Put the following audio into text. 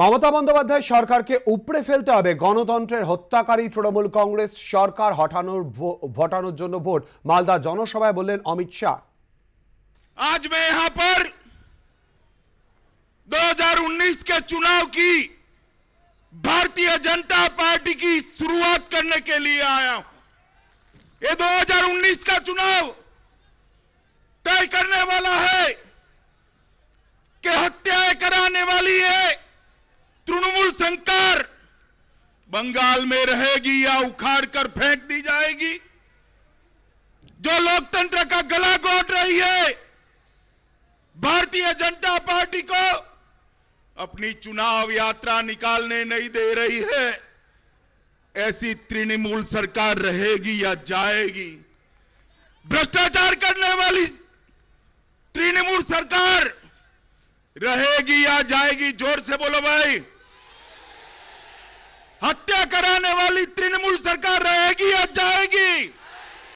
মমতা বন্দ্যোপাধ্যায় সরকারকে উপড়ে ফেলতে হবে গণতন্ত্রের হত্যাকারী তৃণমূল কংগ্রেস সরকার হটানোর ভটানোর জন্য ভোট মালদা জনসভায় বললেন অমিত শাহ আজ মে यहां पर 2019 के কি ভারতীয় জনতা পার্টি কি की शुरुआत करने के लिए आया हूं ये 2019 का चुनाव तय करने वाला बंगाल में रहेगी या उखाड़ कर फेंक दी जाएगी जो लोकतंत्र का गला घोट रही है भारतीय जनता पार्टी को अपनी चुनाव यात्रा निकालने नहीं दे रही है ऐसी तृणमूल सरकार रहेगी या जाएगी भ्रष्टाचार करने वाली तृणमूल सरकार रहेगी या जाएगी जोर से बोलो भाई